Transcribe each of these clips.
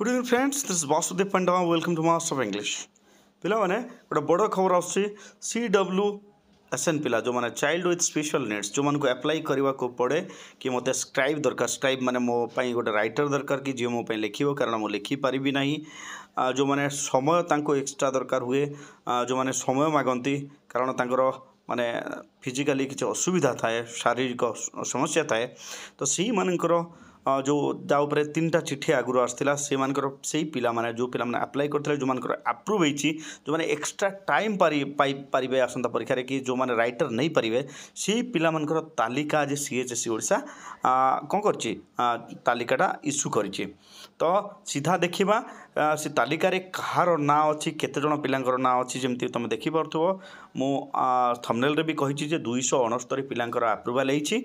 good evening friends this Vasudev Pandva welcome to master of English पे गोटे बड़ खबर आसी डब्ल्यू एस एन पिला जो मैंने चाइल्ड विथ स्पेशल नीड्स जो मैं अप्लाई करने को पड़े कि मत स्क्राइब दरकार स्क्राइब मैंने मोप गोटे रईटर दरकार कि जी मोप लिखे कारण मुझे लिखिपारि ना जो मैंने समय तक एक्सट्रा दरकार हुए जो मैंने समय मागती कारण तर मैंने फिजिकाली किसी असुविधा थाए शारीरिक समस्या थाए तो सी मानकर ଯେଉଁ ତା ଉପରେ ତିନିଟା ଚିଠି ଆଗରୁ ଆସିଥିଲା ସେମାନଙ୍କର ସେଇ ପିଲାମାନେ ଯେଉଁ ପିଲାମାନେ ଆପ୍ଲାଏ କରିଥିଲେ ଯେଉଁମାନଙ୍କର ଆପ୍ରୁଭ୍ ହେଇଛି ଯେଉଁମାନେ ଏକ୍ସଟ୍ରା ଟାଇମ୍ ପାଇପାରିବେ ଆସନ୍ତା ପରୀକ୍ଷାରେ କି ଯେଉଁମାନେ ରାଇଟର୍ ନେଇପାରିବେ ସେଇ ପିଲାମାନଙ୍କର ତାଲିକା ଆଜି ସି ଏଚ୍ ଏସ୍ ଓଡ଼ିଶା କ'ଣ କରିଛି ତାଲିକାଟା ଇସ୍ୟୁ କରିଛି ତ ସିଧା ଦେଖିବା ସେ ତାଲିକାରେ କାହାର ନାଁ ଅଛି କେତେଜଣ ପିଲାଙ୍କର ନାଁ ଅଛି ଯେମିତି ତୁମେ ଦେଖିପାରୁଥିବ ମୁଁ ଥମ୍ନେଲ୍ରେ ବି କହିଛି ଯେ ଦୁଇଶହ ଅଣସ୍ତରୀ ପିଲାଙ୍କର ଆପ୍ରୁଭାଲ୍ ହେଇଛି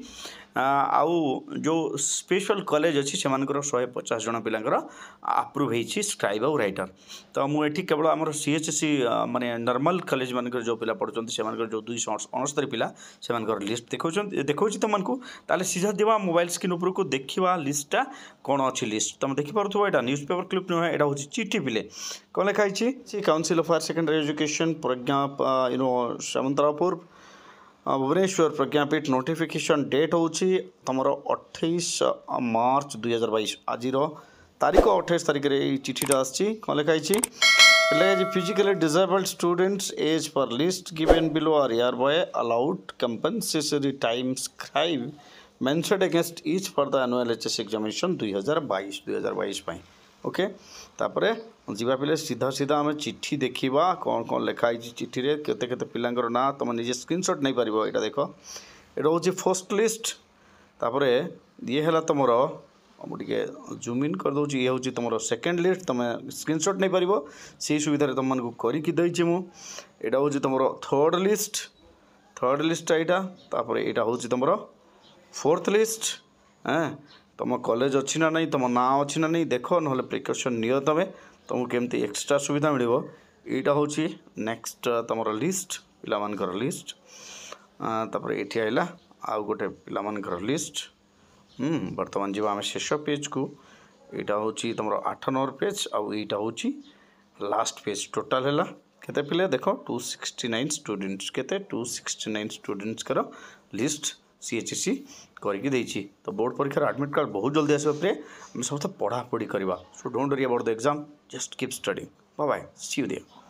ଆଉ ଯେଉଁ ସ୍ପେଶାଲ୍ କଲେଜ ଅଛି ସେମାନଙ୍କର ଶହେ ପଚାଶ ଜଣ ପିଲାଙ୍କର ଆପ୍ରୁଭ୍ ହେଇଛି ସ୍କ୍ରାଇବ୍ ଆଉ ରାଇଟର୍ ତ ମୁଁ ଏଠି କେବଳ ଆମର ସିଏଚ୍ଏସି ମାନେ ନର୍ମାଲ୍ କଲେଜମାନଙ୍କରେ ଯେଉଁ ପିଲା ପଢ଼ୁଛନ୍ତି ସେମାନଙ୍କର ଯେଉଁ ଦୁଇଶହ ଅଣସ୍ତରୀ ପିଲା ସେମାନଙ୍କର ଲିଷ୍ଟ ଦେଖାଉଛନ୍ତି ଦେଖାଉଛି ତୁମମାନଙ୍କୁ ତାହେଲେ ସିଧା ଦେବା ମୋବାଇଲ ସ୍କ୍ରିନ୍ ଉପରକୁ ଦେଖିବା ଲିଷ୍ଟଟା କ'ଣ ଅଛି ଲିଷ୍ଟ ତୁମେ ଦେଖିପାରୁଥିବ ଏଇଟା ନ୍ୟୁଜ୍ ପେପର କ୍ଲିପ୍ ନୁହେଁ ଏଇଟା ହେଉଛି ଚିଠି ପିଲେ କ'ଣ ଲେଖା ହେଇଛି ସେ council of higher secondary education ପ୍ରଜ୍ଞା ୟୁନୋ ସାମନ୍ତରାପୁର भुवनेश्वर प्रज्ञापीठ नोटिफिकेशन डेट हूँ तुम अठाईस मार्च दुई हजार बैस आज तारीख अठाई तारीख में चिठीटा आँ लिखाई physically disabled students as per list given below are यार by allowed compensatory time scribe मेनसड against is for the annual H S examination दुई हजार बैस दुई हजार बैस ଓକେ ତାପରେ ଯିବା ପିଲେ ସିଧା ସିଧା ଆମେ ଚିଠି ଦେଖିବା କ'ଣ କ'ଣ ଲେଖା ହେଇଛି ଚିଠିରେ କେତେ କେତେ ପିଲାଙ୍କର ନାଁ ତୁମେ ନିଜେ ସ୍କ୍ରିନ୍ସଟ୍ ନେଇପାରିବ ଏଇଟା ଦେଖ ଏଇଟା ହେଉଛି ଫାର୍ଷ୍ଟ ଲିଷ୍ଟ ତାପରେ ଇଏ ହେଲା ତୁମର ମୁଁ ଟିକେ ଜୁମ୍ ଇନ୍ କରିଦେଉଛି ଇଏ ହେଉଛି ତୁମର ସେକେଣ୍ଡ ଲିଷ୍ଟ ତୁମେ ସ୍କ୍ରିନ୍ସଟ୍ ନେଇପାରିବ ସେଇ ସୁବିଧାରେ ତୁମମାନଙ୍କୁ କରିକି ଦେଇଛି ମୁଁ ଏଇଟା ହେଉଛି ତୁମର ଥର୍ଡ଼ ଲିଷ୍ଟ ଥର୍ଡ଼ ଲିଷ୍ଟଟା ଏଇଟା ତାପରେ ଏଇଟା ହେଉଛି ତୁମର ଫୋର୍ଥ ଲିଷ୍ଟ ହଁ ତୁମ କଲେଜ ଅଛି ନା ନାହିଁ ତୁମ ନାଁ ଅଛି ନା ନାହିଁ ଦେଖ ନହେଲେ ପ୍ରିକସନ୍ ନିଅ ତୁମେ ତୁମକୁ କେମିତି ଏକ୍ସଟ୍ରା ସୁବିଧା ମିଳିବ ଏଇଟା ହେଉଛି ନେକ୍ସଟ ତୁମର ଲିଷ୍ଟ ପିଲାମାନଙ୍କର ଲିଷ୍ଟ ତାପରେ ଏଠି ଆଇଲା ଆଉ ଗୋଟେ ପିଲାମାନଙ୍କର ଲିଷ୍ଟ ବର୍ତ୍ତମାନ ଯିବା ଆମେ ଶେଷ ପେଜ୍କୁ ଏଇଟା ହେଉଛି ତୁମର ଆଠ ନମ୍ବର ପେଜ୍ ଆଉ ଏଇଟା ହେଉଛି ଲାଷ୍ଟ ପେଜ୍ ଟୋଟାଲ୍ ହେଲା କେତେ ପିଲା ଦେଖ ଟୁ ସିକ୍ସଟି ନାଇନ୍ ଷ୍ଟୁଡେଣ୍ଟସ୍ କେତେ ଟୁ ସିକ୍ସଟି ନାଇନ୍ ଷ୍ଟୁଡେଣ୍ଟସ୍ଙ୍କର list C H S C करी तो बोर्ड परीक्षार आडमिट कार्ड बहुत जल्दी आसवा प्रे आम समस्त पढ़ापढ़ी करवा so don't worry about the exam just keep study bye bye see you दिया